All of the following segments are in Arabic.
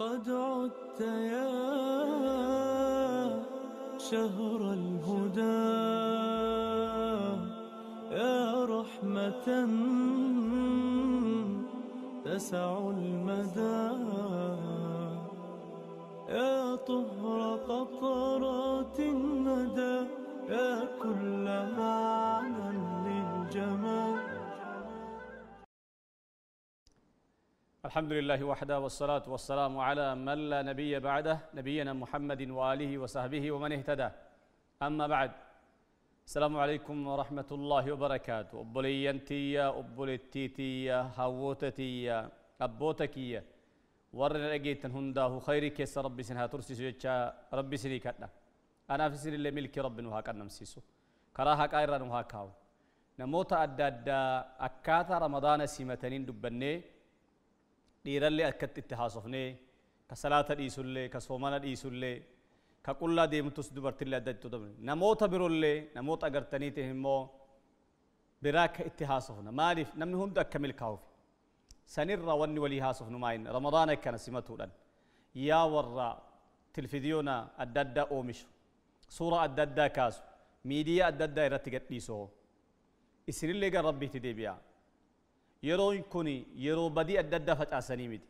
قد عدت يا شهر الهدى يا رحمة تسع المدى يا طهر قطرات الندى يا كل ما الحمد لله وحده والصلاة والسلام على من لا نبي بعده نبينا محمد وآله وصحبه ومن اهتدى أما بعد السلام عليكم ورحمة الله وبركاته أبليانتيا أبليتيتيا هاوتتية أبوتكيا ورن أجيتن هنداه خير كيس رب سنها ترسي سجتشا رب سني كتنا أنا في سن اللي ملك رب وهاك نمسيسو كراها كايرا وهاكاو نموت أداد أكاتا رمضان سيمتنين دبني dhiirallee akkatti itti haasofnee ka salaata dhiisullee ka soomana dhiisullee ka qullaa deemtus dubartillee adda itti dabne namoota biroollee namoota agartaniitiin immoo biraa akka itti haasofna maaliif namni hundi akka milkaa'uuf sanirra wanni walii haasofnu maayin ramadaana kana simatuudhaan yaa warra tilfidiyoona adda addaa oomishu suura adda addaa kaasu miidiyaa adda addaa irratti gadhiisoo isinillee gara rabbiitti deebi'aa yeroon kun yeroo badii adda addaa facaasanii miti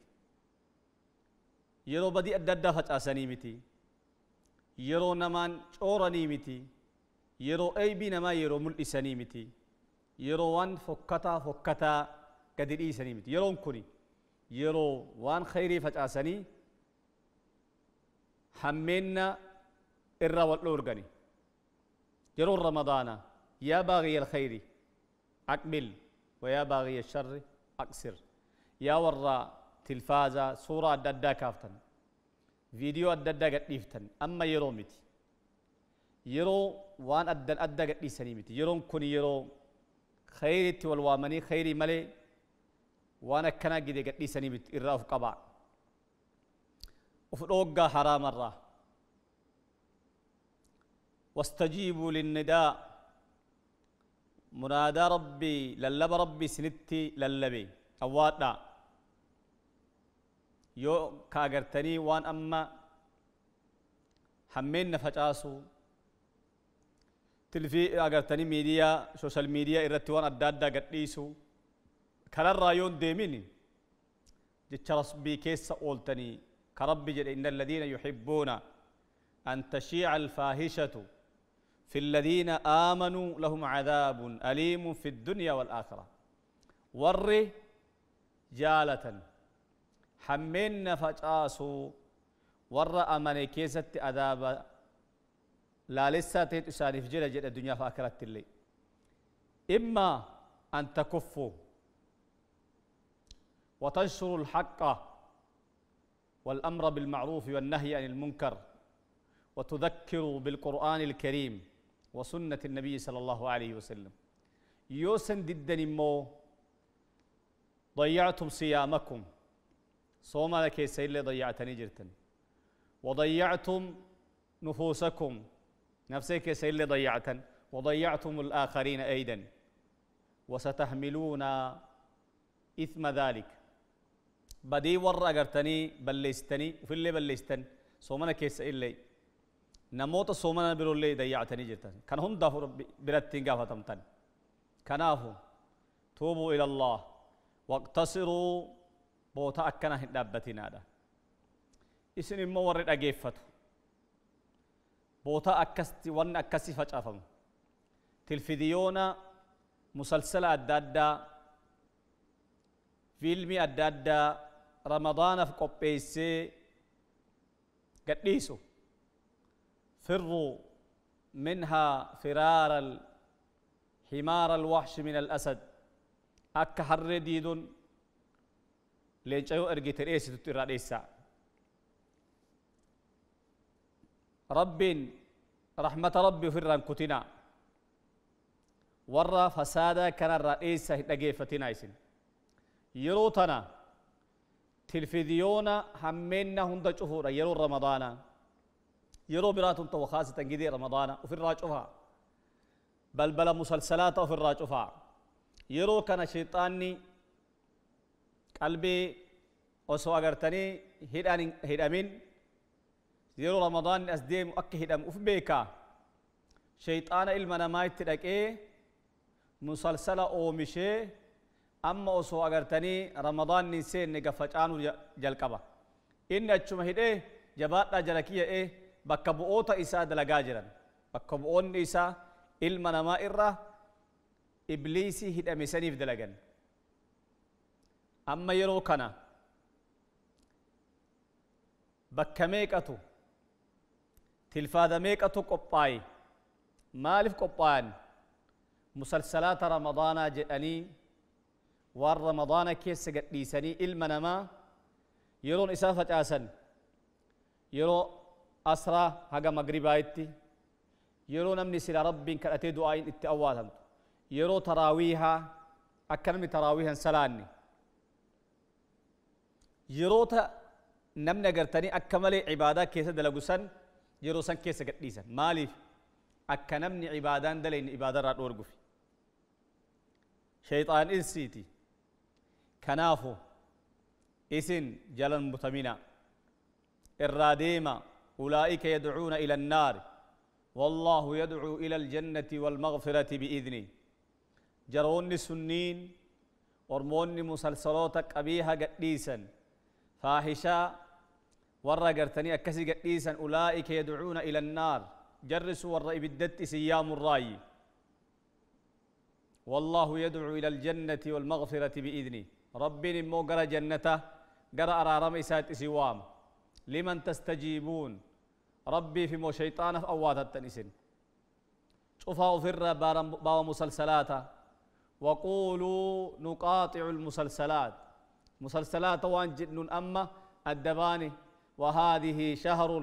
yeroo badii adda addaa facaasanii miti yeroo namaan cooranii miti yeroo eeybii namaa yeroo mul'isanii miti yeroo waan fokkataa fokkataa gadi dhiisanii miti yeroon kun yeroo waan khayrii facaasanii hammeenna irraa wal dhoorgani yeroon ramadaana yaa baaqiyya alkhayri aqbil ويا باغي الشر أقصر يا ورّا تلفازا صورة ددا كافتن فيديو ددا قديفتن أما يرومتي يرو وان أدد أدد قديسني متي يرو كوني يرو خيرتي والوامني خيري ملي وانا كنا قد قديسني متي إراف قبع وفروقا حرام الرّا واستجيبوا للنداء مراد ربي للب ربي سنتي للبي اواتا يو كاغرتني وان أما همين نفجاسو تلفي أغرتني ميديا سوشيال ميديا إرتوان أدادا قديسو كلا رايون ديميني جتش بي كيس أولتني كربي جل إن الذين يحبون أن تشيع الفاهشه في الذين آمنوا لهم عذاب أليم في الدنيا والآخرة ور جالة حمين فجاسو ور أماني كيست أذاب لا لسه تساني في جل الدنيا فأكرت اللي إما أن تكفوا وتنشروا الحق والأمر بالمعروف والنهي عن المنكر وتذكروا بالقرآن الكريم وسنة النبي صلى الله عليه وسلم يوسن ددن مو ضيعتم صيامكم صوم لك اللي ضيعتني جرتن وضيعتم نفوسكم نفسك اللي ضيعتن وضيعتم الآخرين أيضا وستحملون إثم ذلك بدي ور أجرتني بلستني وفي اللي بلستن صومنا كيس إلي نموت سومنا برولي ديا عتني جرتا كان هم دافور برتين قافا تمتن كنافو توبوا إلى الله واقتصروا بوتا أكنا هندابتين هذا إسن المورد أجيفت بوتا أكستي وان أكسي فجأفهم تلفديونا مسلسل أدادا فيلمي أدادا رمضان في قبيسي قد ليسو فروا منها فرار الحمار الوحش من الأسد أك حر ديدون لينشأيو أرغي ترئيسي تترى رئيسا رب رحمة ربي في الرنكتنا ورا فسادا كان الرئيس هتنجيفتنا يسن يروتنا تلفزيون همنا هندج شهورا يرو رمضانا يرو براتم تو خاصة جدي رمضان وفي الراج أفا بل بل مسلسلات وفي الراج أفا يرو كان شيطاني قلبي أسوا قرتني هدان هدامين يرو رمضان أسديم أكي هيدام وفي بيكا شيطان إلمنا ما يتدك إيه مسلسلة مشي أما أسوا قرتني رمضان نسين نقفتانو جلقبا إن أجمع إيه جبات لا جلقية إيه bakka bu'oota isaa dalagaa jiran bakka bu'oonni isaa ilma namaa irra ibliisii hidhame saniif dalagan amma yeroo kana bakka meeqatu tilfaada meeqatu qophaa'e maaliif qophaa'an musalsalaata ramadaanaa jedhanii waan ramadaana keessa gadhiisanii ilma namaa yeroon isaa facaasan yeroo أسرى هاجا مغربا إتي يرو نمني سيرا ربين كالأتي دعاين إتي أولا يرو تراويها أكرمي تراويها سلاني يرو تا نمنا قرتني أكمل عبادة كيسة دلقسن يرو سن كيسة قديسا مالي أكنمني عبادان دلين عبادة رات ورقفي شيطان إنسيتي كنافو إسن جلن متمنى الراديمة أولئك يدعون إلى النار والله يدعو إلى الجنة والمغفرة بإذنه جرون سنين ورمون مسلسلات أبيها قديسا فاحشة ورا قرتني أكسي قديسا أولئك يدعون إلى النار جرسوا ورا إبدت سيام الرأي والله يدعو إلى الجنة والمغفرة بإذنه ربي نمو قرى جنته قرى أرارم إسات سوام لمن تستجيبون ربي في مو شيطان أوات التنسن شوفا أفر باو مسلسلات وقولوا نقاطع المسلسلات مسلسلات وان جن أما الدباني وهذه شهر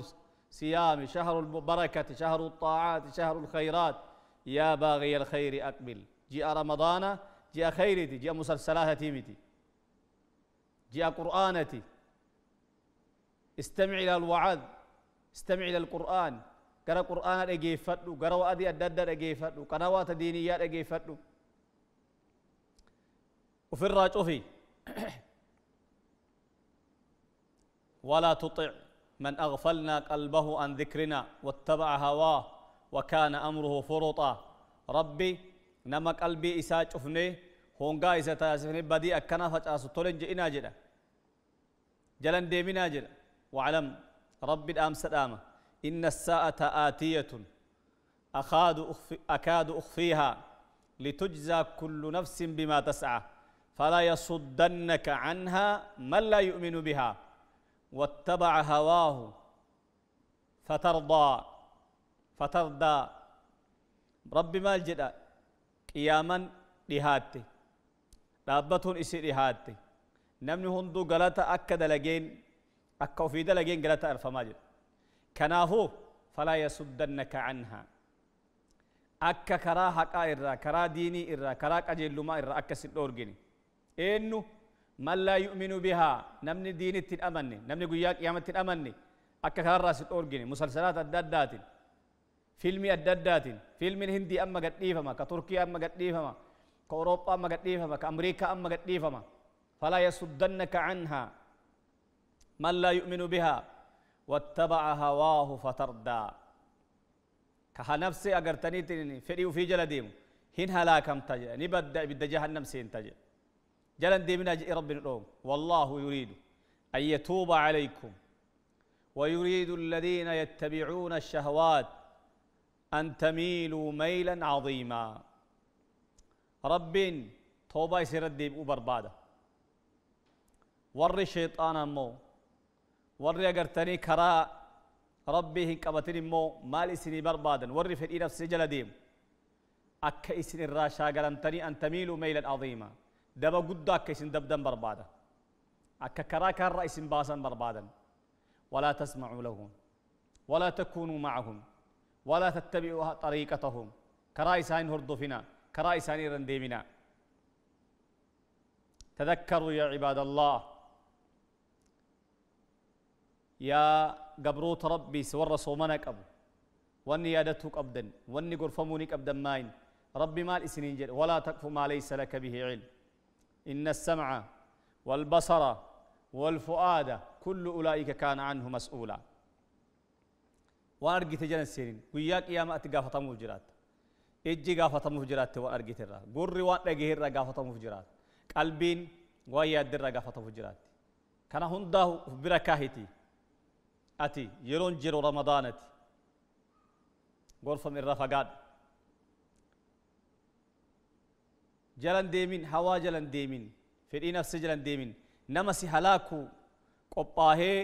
الصيام شهر البركة شهر الطاعات شهر الخيرات يا باغي الخير أقبل جاء رمضان جاء خيرتي جاء مسلسلاتي متي جاء قرآنتي استمع إلى الوعظ استمع إلى القرآن قرأ قرآن أجيفتو قرأ وأدي أدد أجيفتو قنوات دينيات أجيفتو وفي الراج أفي ولا تطع من أغفلنا قلبه عن ذكرنا واتبع هواه وكان أمره فرطا ربي نما قلبي إساج أفني هونغا إسا تاسفني بدي أكنا فجأة ستولن جئنا جدا جلن ديمنا جدا وعلم رب الآم سلامة إن الساعة آتية أخاد أخفي أكاد أخفيها لتجزى كل نفس بما تسعى فلا يصدنك عنها من لا يؤمن بها واتبع هواه فترضى فترضى رب ما الجدا قياما دهاتي رابطون إسي دهاتي نمني دو غلطة أكد لجين akka ofii dalageen galata arfamaa jedha kanaafuu falaa yasuddannaka canhaa akka karaa haqaa irraa karaa diinii irraa karaa qajeellumaa irraa akka sin dhoorgine eenyu man laa yu'minu bihaa namni diinitti hin amanne namni guyyaa qiyaamatti hin amanne akka kanarraa sin dhoorgine musalsalaat adda addaatiin filmii adda addaatiin filmiin hindii amma gadhiifama ka turkii amma gadhiifama ka awurooppaa amma gadhiifama ka amriikaa amma gadhiifama falaa yasuddannaka canhaa من لا يؤمن بها واتبع هواه فتردى كها نفسي أقرتني تنين فري وفي جلديم ديم هن هلاكم تجي نبدأ بد جهنم سين تجي جلن من اجي إيه رب الروم والله يريد أن يتوب عليكم ويريد الذين يتبعون الشهوات أن تميلوا ميلا عظيما رب توبة يسير الديب وبربادة ور الشيطان مو warri agartanii karaa rabbii hin qabatin immoo maal isinii barbaadan warri fedhii dhabsee jala deemu akka isin irraa shaagalantanii an tamiiluu meylan aziima daba guddaa akka isin dabdan barbaada akka karaa kanarraa isin baasan barbaadan walaa tasmacuu lahum walaa takuunuu macahum walaa tattabicuu xariiqatahum karaa isaan hordofina karaa isaanii irra hin deemina تذكروا يا عباد الله يا قبروت ربي سور صومنا قبو واني يادته قبدا واني قرفموني قبدا ماين ربي ما الإسنين جل ولا تقف ما ليس لك به علم إن السمع والبصر والفؤاد كل أولئك كان عنه مسؤولا وأرجي تجن السنين وياك يا ما أتقافة مفجرات إجي قافة مفجرات وأرجي ترى قري وان أجهر قافة مفجرات قلبين ويا در قافة مفجرات كان هنده بركاهتي ati yeroon jiru ramadaanati gorfam irraa fagaadha jalan deemin hawaa jalan deemin fedhii nafsi jalan deemin nama si halaaku qophaahee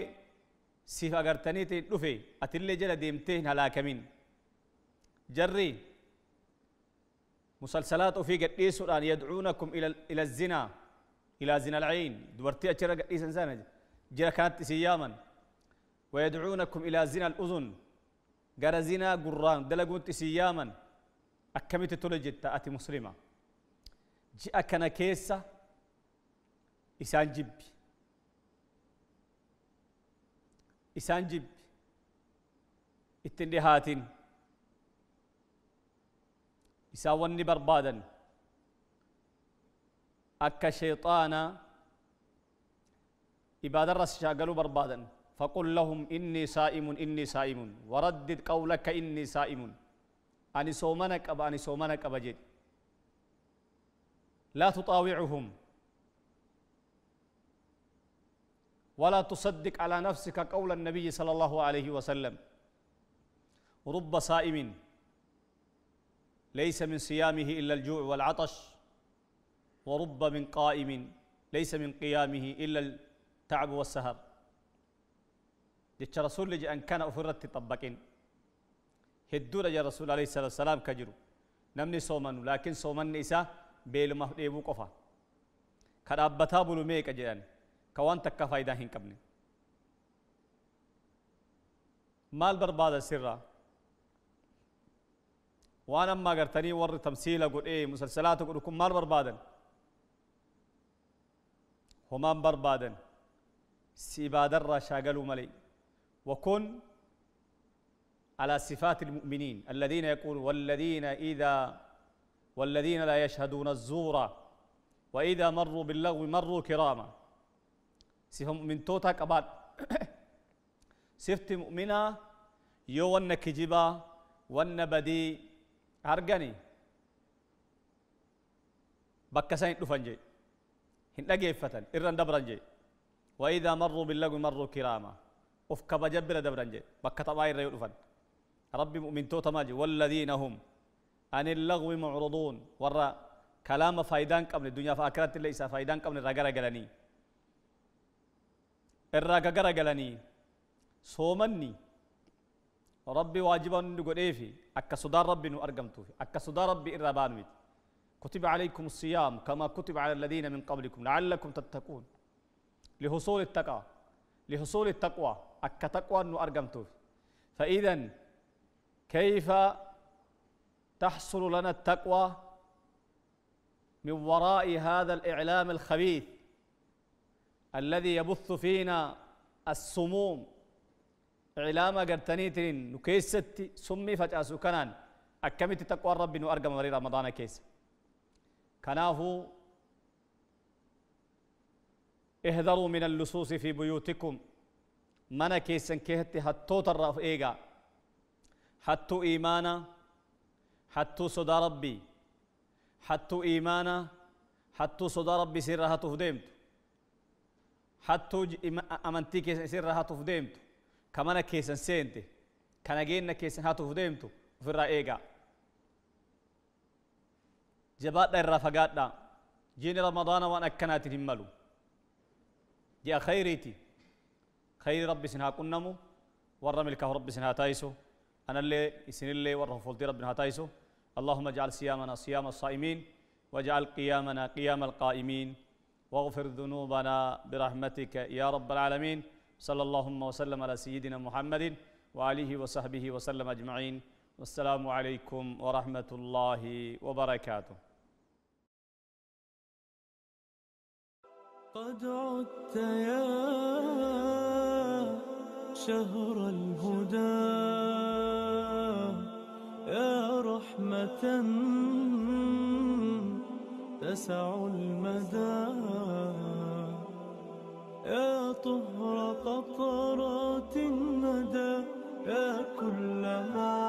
siif agartanii ta'e dhufe atillee jala deemtee hin halaakamin jarri musalsalaat ofii gadhiisuudhaan yadcuunakum ila zinaa ilaa zina alcayn dubartii achirra gadhiisan sana jira kanatti isin yaaman ويدعونكم إلى زنا الأذن قال زنا قران دلقونت سياما أكمت تلجت تأتي مسلمة جاء كان كيسة إسان جب إسان جب اتندهاتين إساواني بربادا أكا شيطانا إبادة الرسشة قالوا بربادا فقل لهم إني سائم إني سائم وردد قولك إني سائم أني صومنك أبا أني صومنك أبا جد لا تطاوعهم ولا تصدق على نفسك قول النبي صلى الله عليه وسلم رب صائم ليس من صيامه إلا الجوع والعطش ورب من قائم ليس من قيامه إلا التعب والسهر jecha rasuulli jedhan kana ofirratti xabbaqin hedduudha jedha rasuul alayhi salaatu salaam ka jiru namni soomanu laakiin soomanni isaa beelumaaf dheebuu qofa ka dhaabbataa bulu meeqa jedhan ka waan takka faayidaa hin qabne maal barbaada sirraa waan amma agartanii warri tamsiila godhee musalsalaata godhu kun maal barbaadan homaan barbaadan si ibaadarraa shaagaluu malee وكن على صفات المؤمنين الذين يقول والذين إذا والذين لا يشهدون الزور وإذا مروا باللغو مروا كراما صفة مؤمن توتك كبار صفة مؤمنة يو ون كجبا ون بدي هرغني بكسين دفنجي هن لقي فتن إرن دبرنجي وإذا مروا باللغو مروا كراما of kabajan bira dabran je bakka taphaa irra yoo dhufan rabbi mu'mintoota maal je walladiina hum ani lagwi mucruduun warra kalaama faayidaa hin qabne dunyaaf akiraatti illee isaa faayidaa hin qabne irraa garagalanii irraa gagaragalanii soomanni rabbi waajiba nuti godheefi akka sodaan rabbi nu argamtuufi akka sodaa rabbi irraa baanu miti كتب عليكم الصيام كما كتب على الذين من قبلكم لعلكم تتقون لحصول التقوى لحصول التقوى أكتقوان taqwaan nu كيف تحصل لنا التقوى من وراء هذا الإعلام الخبيث الذي يبث فينا السموم إعلام قرتنيت نكيستي سمي فجأسو كنان أكمت تقوى الرب نؤرقم مري رمضان كيس كناه اهذروا من اللصوص في بيوتكم mana keessan keessatti hattoota irraa of eegaa hattuu iimaanaa hattuu sodaa rabbii hattuu iimaanaa hattuu sodaa rabbii isinirraa hatuuf deemtu hattuu amantii keessan isinirraa hatuuf deemtu ka mana keessan seente ka nageenna keessan hatuuf deemtu ofirraa eegaa jabaadha irraa fagaadha jiini ramadaana waan akkanaatiin hin malu ji'a khayriiti خير ربي سنها كنمو ورا ملكه ربي سنها تايسو أنا اللي سن اللي ورم فولتي سنها تايسو اللهم اجعل صيامنا صيام الصائمين واجعل قيامنا قيام القائمين واغفر ذنوبنا برحمتك يا رب العالمين صلى الله وسلم على سيدنا محمد وعليه وصحبه وسلم أجمعين والسلام عليكم ورحمة الله وبركاته قد عدت يا شهر الهدى يا رحمة تسع المدى يا طهر قطرات الندى يا كل ما